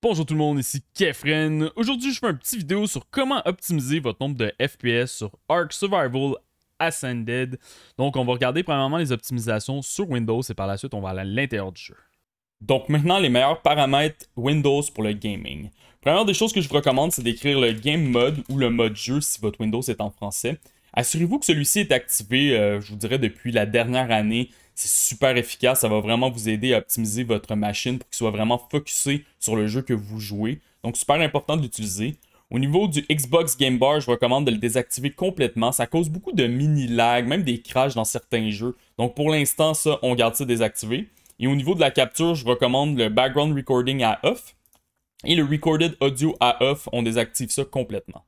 Bonjour tout le monde, ici Kefren. Aujourd'hui, je fais une petite vidéo sur comment optimiser votre nombre de FPS sur Ark Survival Ascended. Donc, on va regarder premièrement les optimisations sur Windows et par la suite, on va aller à l'intérieur du jeu. Donc, maintenant, les meilleurs paramètres Windows pour le gaming. Première des choses que je vous recommande, c'est d'écrire le game mode ou le mode jeu si votre Windows est en français. Assurez-vous que celui-ci est activé, euh, je vous dirais, depuis la dernière année. C'est super efficace, ça va vraiment vous aider à optimiser votre machine pour qu'il soit vraiment focusé sur le jeu que vous jouez. Donc, super important de l'utiliser. Au niveau du Xbox Game Bar, je recommande de le désactiver complètement. Ça cause beaucoup de mini lags même des crashs dans certains jeux. Donc pour l'instant, ça, on garde ça désactivé. Et au niveau de la capture, je recommande le background recording à off. Et le recorded audio à off, on désactive ça complètement.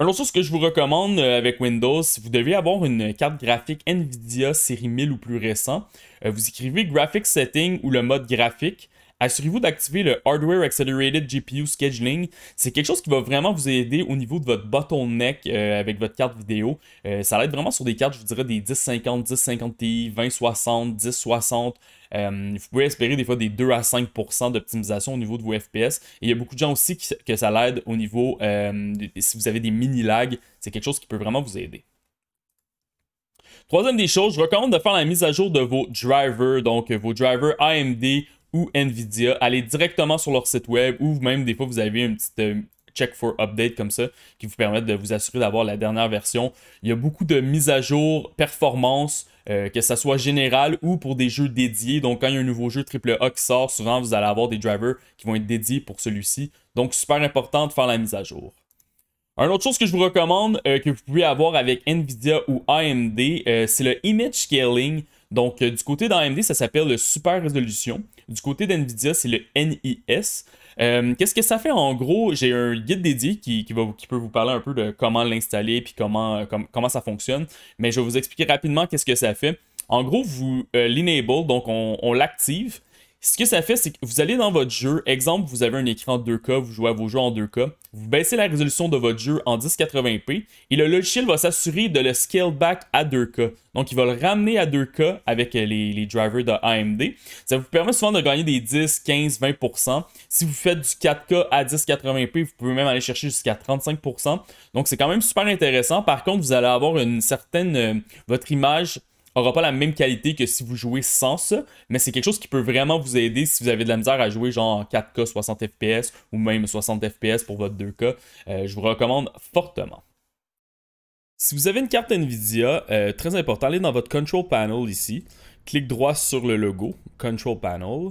Alors autre ce que je vous recommande euh, avec Windows, vous devez avoir une carte graphique NVIDIA série 1000 ou plus récent, euh, vous écrivez Graphic Setting ou le mode graphique assurez-vous d'activer le Hardware Accelerated GPU Scheduling. C'est quelque chose qui va vraiment vous aider au niveau de votre bottleneck euh, avec votre carte vidéo. Euh, ça l'aide vraiment sur des cartes, je vous dirais, des 1050, 1050 Ti, 2060, 1060. Euh, vous pouvez espérer des fois des 2 à 5 d'optimisation au niveau de vos FPS. Et il y a beaucoup de gens aussi que ça l'aide au niveau, si vous avez des mini-lags, c'est quelque chose qui peut vraiment vous aider. Troisième des choses, je recommande de faire la mise à jour de vos drivers, donc vos drivers AMD ou Nvidia, allez directement sur leur site web ou même des fois vous avez une petite euh, check for update comme ça qui vous permet de vous assurer d'avoir la dernière version. Il y a beaucoup de mises à jour, performance euh, que ça soit général ou pour des jeux dédiés. Donc quand il y a un nouveau jeu AAA qui sort, souvent vous allez avoir des drivers qui vont être dédiés pour celui-ci. Donc super important de faire la mise à jour. un autre chose que je vous recommande euh, que vous pouvez avoir avec Nvidia ou AMD, c'est le image scaling. Donc, du côté d'AMD, ça s'appelle le Super Résolution. Du côté d'NVIDIA, c'est le NIS. Euh, qu'est-ce que ça fait en gros J'ai un guide dédié qui, peut vous parler un peu de comment l'installer puis comment, euh, comment ça fonctionne. Mais je vais vous expliquer rapidement qu'est-ce que ça fait. En gros, vous euh, l'enable, donc on l'active. Ce que ça fait, c'est que vous allez dans votre jeu, exemple, vous avez un écran 2K, vous jouez à vos jeux en 2K, vous baissez la résolution de votre jeu en 1080p et le logiciel va s'assurer de le scale back à 2K. Donc, il va le ramener à 2K avec euh, les, drivers de AMD. Ça vous permet souvent de gagner des 10, 15, 20%. Si vous faites du 4K à 1080p, vous pouvez même aller chercher jusqu'à 35%. Donc, c'est quand même super intéressant. Par contre, vous allez avoir une certaine... Euh, votre image aura pas la même qualité que si vous jouez sans ça, mais c'est quelque chose qui peut vraiment vous aider si vous avez de la misère à jouer genre 4K 60 FPS ou même 60 FPS pour votre 2K. Euh, je vous recommande fortement. Si vous avez une carte Nvidia, euh, très important, allez dans votre Control Panel ici, clique droit sur le logo, Control Panel.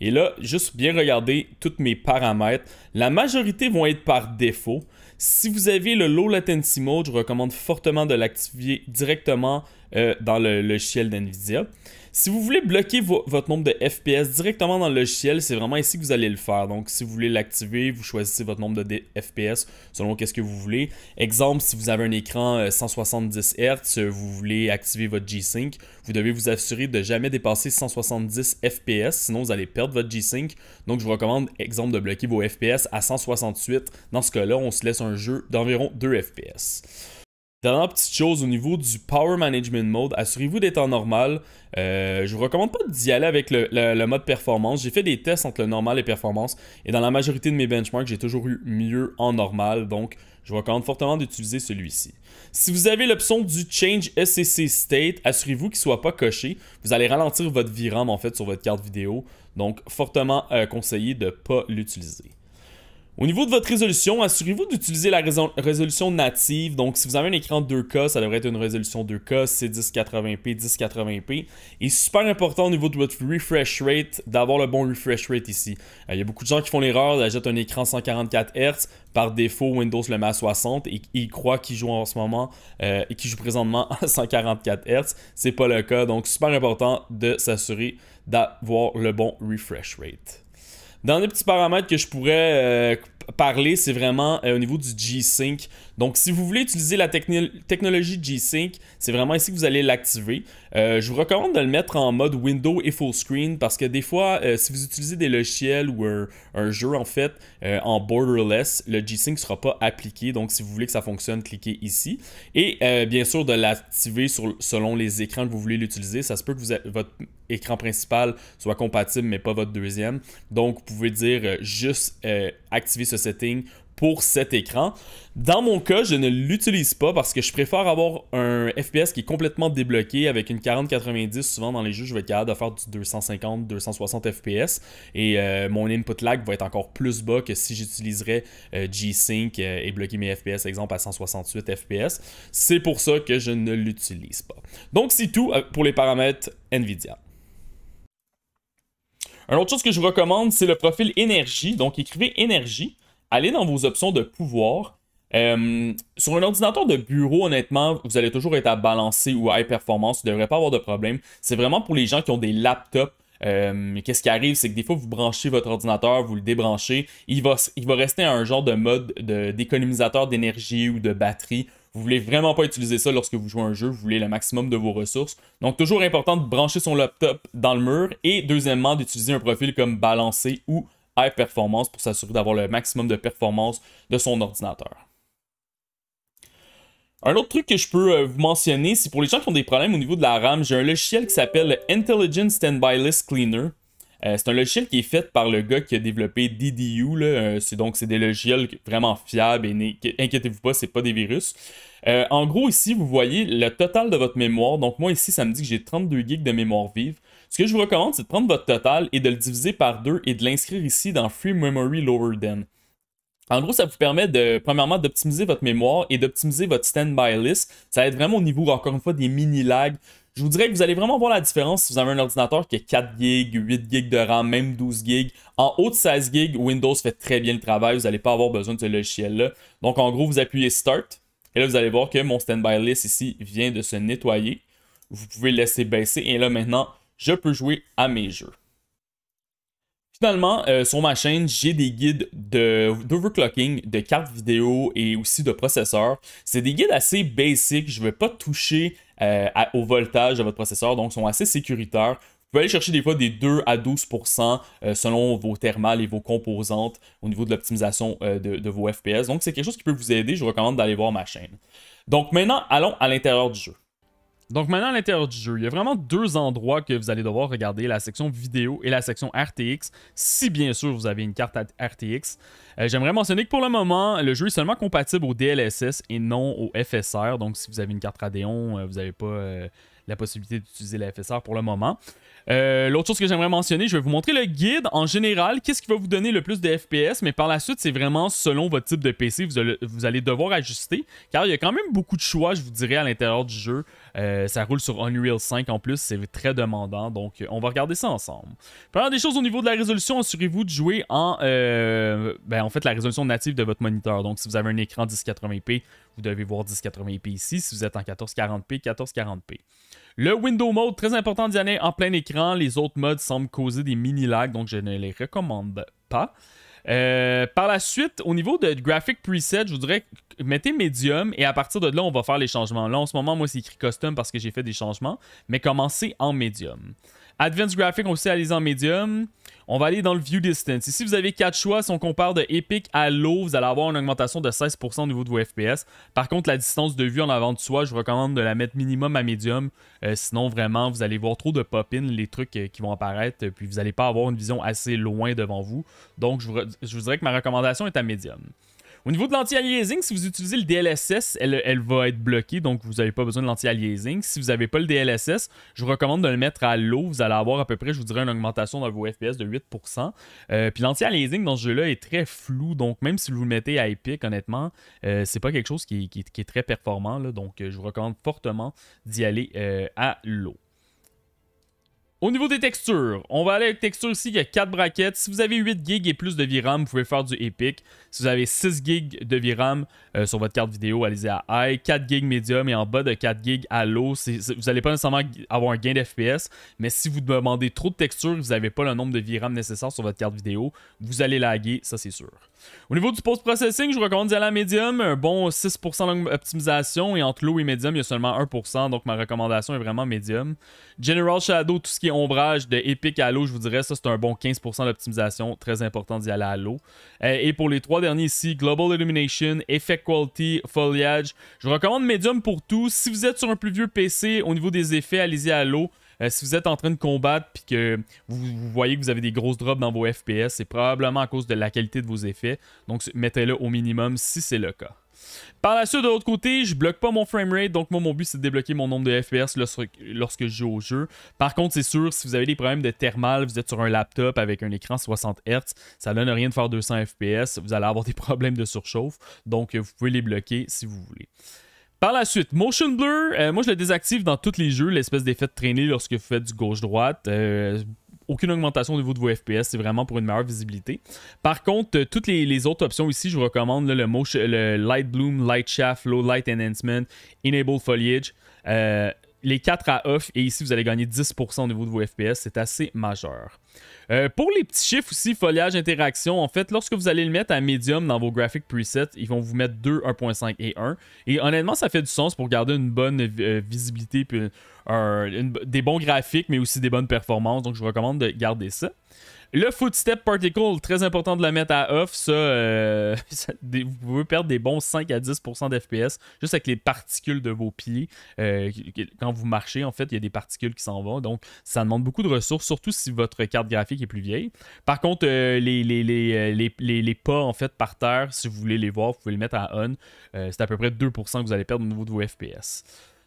Et là, juste bien regarder tous mes paramètres. La majorité vont être par défaut. Si vous avez le low latency mode, je recommande fortement de l'activer directement euh, dans le logiciel d'NVIDIA. Si vous voulez bloquer votre nombre de FPS directement dans le logiciel, c'est vraiment ici que vous allez le faire. Donc, si vous voulez l'activer, vous choisissez votre nombre de FPS selon qu'est-ce que vous voulez. Exemple, si vous avez un écran 170 euh, Hz, vous voulez activer votre G-Sync, vous devez vous assurer de jamais dépasser 170 FPS, sinon vous allez perdre votre G-Sync. Donc, je vous recommande, exemple, de bloquer vos FPS à 168. Dans ce cas-là, on se laisse un jeu d'environ 2 FPS. Dernière petite chose au niveau du Power Management Mode, assurez-vous d'être en normal. Je euh, je vous recommande pas d'y aller avec le, mode performance. J'ai fait des tests entre le normal et performance et dans la majorité de mes benchmarks, j'ai toujours eu mieux en normal. Donc, je vous recommande fortement d'utiliser celui-ci. Si vous avez l'option du Change SCC State, assurez-vous qu'il ne soit pas coché. Vous allez ralentir votre VRAM en fait sur votre carte vidéo. Donc, fortement euh, conseillé de ne pas l'utiliser. Au niveau de votre résolution, assurez-vous d'utiliser la résolution native. Donc, si vous avez un écran 2K, ça devrait être une résolution 2K, c'est 1080p, 1080p. Et super important au niveau de votre refresh rate, d'avoir le bon refresh rate ici. Euh, il y a beaucoup de gens qui font l'erreur, achètent un écran 144 Hz. Par défaut, Windows le met à 60 et, ils croient qu'ils jouent en ce moment euh, et qu'ils jouent présentement à 144 Hz. C'est pas le cas. Donc, super important de s'assurer d'avoir le bon refresh rate. Dans les petits paramètres que je pourrais euh, parler, c'est vraiment euh, au niveau du G-Sync. Donc, si vous voulez utiliser la technologie G-Sync, c'est vraiment ici que vous allez l'activer. Euh, je vous recommande de le mettre en mode window et full screen parce que des fois, euh, si vous utilisez des logiciels ou un, jeu en fait en borderless, le G-Sync ne sera pas appliqué. Donc, si vous voulez que ça fonctionne, cliquez ici. Et bien sûr, de l'activer selon les écrans que vous voulez l'utiliser. Ça se peut que votre écran principal soit compatible, mais pas votre deuxième. Donc, vous pouvez dire juste activer ce setting pour cet écran. Dans mon cas, je ne l'utilise pas parce que je préfère avoir un FPS qui est complètement débloqué avec une 40-90. Souvent dans les jeux, je vais être capable de faire du 250-260 FPS et euh, mon input lag va être encore plus bas que si j'utiliserais euh, G-Sync euh, et bloquer mes FPS, exemple à 168 FPS. C'est pour ça que je ne l'utilise pas. Donc c'est tout pour les paramètres NVIDIA. Une autre chose que je vous recommande, c'est le profil énergie. Donc, écrivez énergie. Allez dans vos options de pouvoir. Euh, sur un ordinateur de bureau, honnêtement, vous allez toujours être à balancer ou à high performance. Vous ne devrez pas avoir de problème. C'est vraiment pour les gens qui ont des laptops. Euh, qu'est-ce qui arrive, c'est que des fois, vous branchez votre ordinateur, vous le débranchez. Il va, il va rester un genre de mode d'économisateur d'énergie ou de batterie vous voulez vraiment pas utiliser ça lorsque vous jouez un jeu, vous voulez le maximum de vos ressources. Donc toujours important de brancher son laptop dans le mur et deuxièmement d'utiliser un profil comme balancé ou high performance pour s'assurer d'avoir le maximum de performance de son ordinateur. Un autre truc que je peux euh, vous mentionner, c'est pour les gens qui ont des problèmes au niveau de la RAM, j'ai un logiciel qui s'appelle Intelligent Standby List Cleaner. Euh, c'est un logiciel qui est fait par le gars qui a développé DDU. Là. Euh, donc c'est des logiciels vraiment fiables et inquiétez-vous pas, c'est pas des virus. Euh, en gros, ici, vous voyez le total de votre mémoire. Donc, moi, ici, ça me dit que j'ai 32 gigs de mémoire vive. Ce que je vous recommande, c'est de prendre votre total et de le diviser par deux et de l'inscrire ici dans Free Memory Lower Than. En gros, ça vous permet de, premièrement, d'optimiser votre mémoire et d'optimiser votre standby list. Ça aide vraiment au niveau, encore une fois, des mini-lags. Je vous dirais que vous allez vraiment voir la différence si vous avez un ordinateur qui a 4 GB, 8 GB de RAM, même 12 GB. En haut de 16 GB, Windows fait très bien le travail. Vous n'allez pas avoir besoin de ce logiciel-là. Donc, en gros, vous appuyez Start. Et là, vous allez voir que mon standby list ici vient de se nettoyer. Vous pouvez le laisser baisser. Et là, maintenant, je peux jouer à mes jeux. Finalement, euh, sur ma chaîne, j'ai des guides d'overclocking, de, de cartes vidéo et aussi de processeurs. C'est des guides assez basiques. Je ne vais pas toucher euh, au voltage de votre processeur, donc sont assez sécuritaires. Vous pouvez aller chercher des fois des 2 à 12 euh, selon vos thermales et vos composantes au niveau de l'optimisation euh, de, de, vos FPS. Donc c'est quelque chose qui peut vous aider. Je vous recommande d'aller voir ma chaîne. Donc maintenant, allons à l'intérieur du jeu. Donc maintenant à l'intérieur du jeu, il y a vraiment deux endroits que vous allez devoir regarder, la section vidéo et la section RTX, si bien sûr vous avez une carte RTX. Euh, j'aimerais mentionner que pour le moment, le jeu est seulement compatible au DLSS et non au FSR, donc si vous avez une carte Radeon, euh, vous n'avez pas euh, la possibilité d'utiliser la FSR pour le moment. Euh, l'autre chose que j'aimerais mentionner, je vais vous montrer le guide en général, qu'est-ce qui va vous donner le plus de FPS, mais par la suite, c'est vraiment selon votre type de PC, vous allez, vous allez, devoir ajuster, car il y a quand même beaucoup de choix, je vous dirais, à l'intérieur du jeu. Euh, ça roule sur Unreal 5 en plus, c'est très demandant, donc euh, on va regarder ça ensemble. Première des choses au niveau de la résolution, assurez-vous de jouer en, ben, en fait, la résolution native de votre moniteur. Donc si vous avez un écran 1080p, vous devez voir 1080p ici. Si vous êtes en 1440p, 1440p. Le window mode, très important d'y aller en plein écran. Les autres modes semblent causer des mini-lags, donc je ne les recommande pas. Euh, par la suite, au niveau de graphic preset, je voudrais mettez medium et à partir de là, on va faire les changements. Là, en ce moment, moi, c'est écrit custom parce que j'ai fait des changements, mais commencez en medium. Advanced graphic, on sait aller en medium. On va aller dans le View Distance. Ici, vous avez quatre choix. Si on compare de Epic à Low, vous allez avoir une augmentation de 16% au niveau de vos FPS. Par contre, la distance de vue en avant de soi, je vous recommande de la mettre minimum à medium. Euh, sinon, vraiment, vous allez voir trop de pop-in, les trucs euh, qui vont apparaître, euh, puis vous n'allez pas avoir une vision assez loin devant vous. Donc, je vous, je vous dirais que ma recommandation est à medium. Au niveau de l'anti-aliasing, si vous utilisez le DLSS, elle, va être bloquée, donc vous n'avez pas besoin de l'anti-aliasing. Si vous n'avez pas le DLSS, je vous recommande de le mettre à l'eau. Vous allez avoir à peu près, je vous dirais, une augmentation dans vos FPS de 8%. Euh, puis l'anti-aliasing dans ce jeu-là est très flou, donc même si vous le mettez à Epic, honnêtement, ce euh, c'est pas quelque chose qui, est très performant. donc euh, je vous recommande fortement d'y aller à l'eau. Au niveau des textures, on va aller avec texture ici, il y a 4 braquettes. Si vous avez 8 gigs et plus de VRAM, vous pouvez faire du Epic. Si vous avez 6 gigs de VRAM euh, sur votre carte vidéo, allez-y à High, 4 gigs médium et en bas de 4 gigs à low. vous n'allez pas nécessairement avoir un gain d'FPS, mais si vous demandez trop de textures, vous n'avez pas le nombre de VRAM nécessaire sur votre carte vidéo, vous allez laguer, ça c'est sûr. Au niveau du post-processing, je vous recommande d'y aller à médium, un bon 6% d'optimisation et entre low et médium, il y a seulement 1%, donc ma recommandation est vraiment médium. General Shadow, tout ce qui ombrage de Epic à l'eau, je vous dirais, ça c'est un bon 15% d'optimisation. Très important d'y aller à l'eau. Euh, et pour les trois derniers ici, Global Illumination, Effect Quality, Foliage. Je recommande Medium pour tout. Si vous êtes sur un plus vieux PC, au niveau des effets, allez-y à l'eau. Euh, si vous êtes en train de combattre et que vous, voyez que vous avez des grosses drops dans vos FPS, c'est probablement à cause de la qualité de vos effets. Donc mettez-le au minimum si c'est le cas. Par la suite, de l'autre côté, je bloque pas mon framerate, donc moi, mon but, c'est de débloquer mon nombre de FPS lorsque, je joue au jeu. Par contre, c'est sûr, si vous avez des problèmes de thermal, vous êtes sur un laptop avec un écran 60 Hz, ça donne rien de faire 200 FPS, vous allez avoir des problèmes de surchauffe, donc euh, vous pouvez les bloquer si vous voulez. Par la suite, Motion Blur, euh, moi je le désactive dans tous les jeux, l'espèce d'effet de traîner lorsque vous faites du gauche-droite. Euh, aucune augmentation au niveau de vos FPS. C'est vraiment pour une meilleure visibilité. Par contre, euh, toutes les, autres options ici, je vous recommande euh, le, Light Bloom, Light Shaft, Low Light Enhancement, Enable Foliage. Euh, les 4 à off et ici vous allez gagner 10% au niveau de vos FPS, c'est assez majeur. Euh, pour les petits chiffres aussi, foliage, interaction, en fait, lorsque vous allez le mettre à medium dans vos graphic presets, ils vont vous mettre 2, 1.5 et 1. Et honnêtement, ça fait du sens pour garder une bonne euh, visibilité, puis des bons graphiques, mais aussi des bonnes performances. Donc, je vous recommande de garder ça. Le footstep particle, très important de le mettre à off. Ça, euh, vous pouvez perdre des bons 5 à 10% d'FPS juste avec les particules de vos pieds. quand vous marchez, en fait, il y a des particules qui s'en vont. Donc, ça demande beaucoup de ressources, surtout si votre carte graphique est plus vieille. Par contre, euh, euh, les, les, les, pas en fait par terre, si vous voulez les voir, vous pouvez les mettre à on. Euh, c'est à peu près 2% que vous allez perdre au niveau de vos FPS.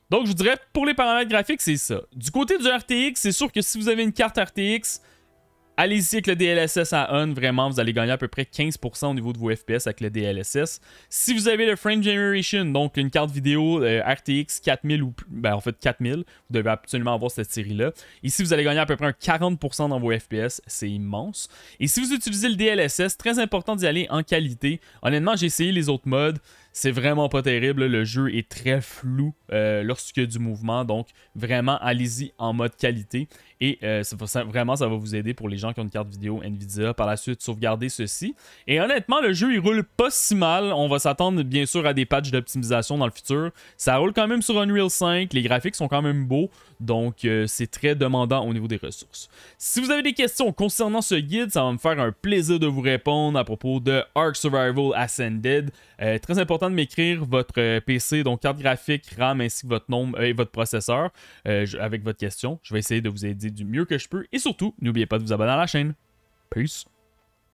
Donc, je vous dirais, pour les paramètres graphiques, c'est ça. Du côté du RTX, c'est sûr que si vous avez une carte RTX, Allez-y avec le DLSS à UN, vraiment, vous allez gagner à peu près 15% au niveau de vos FPS avec le DLSS. Si vous avez le Frame Generation, donc une carte vidéo euh, RTX 4000 ou ben, en fait 4000, vous devez absolument avoir cette série-là. Ici, vous allez gagner à peu près un 40% dans vos FPS, c'est immense. Et si vous utilisez le DLSS, très important d'y aller en qualité. Honnêtement, j'ai essayé les autres modes c'est vraiment pas terrible. Le jeu est très flou lorsque euh, lorsqu'il y a du mouvement. Donc, vraiment, allez-y en mode qualité. Et euh, vraiment, ça va vous aider pour les gens qui ont une carte vidéo Nvidia. Par la suite, sauvegardez ceci. Et honnêtement, le jeu, il roule pas si mal. On va s'attendre, bien sûr, à des patchs d'optimisation dans le futur. Ça roule quand même sur Unreal 5. Les graphiques sont quand même beaux. Donc, euh, c'est très demandant au niveau des ressources. Si vous avez des questions concernant ce guide, ça va me faire un plaisir de vous répondre à propos de Ark Survival Ascended, euh, très important de m'écrire votre euh, PC, donc carte graphique, RAM ainsi que votre nom euh, et votre processeur avec votre question. Je vais essayer de vous aider du mieux que je peux. Et surtout, n'oubliez pas de vous abonner à la chaîne. Peace.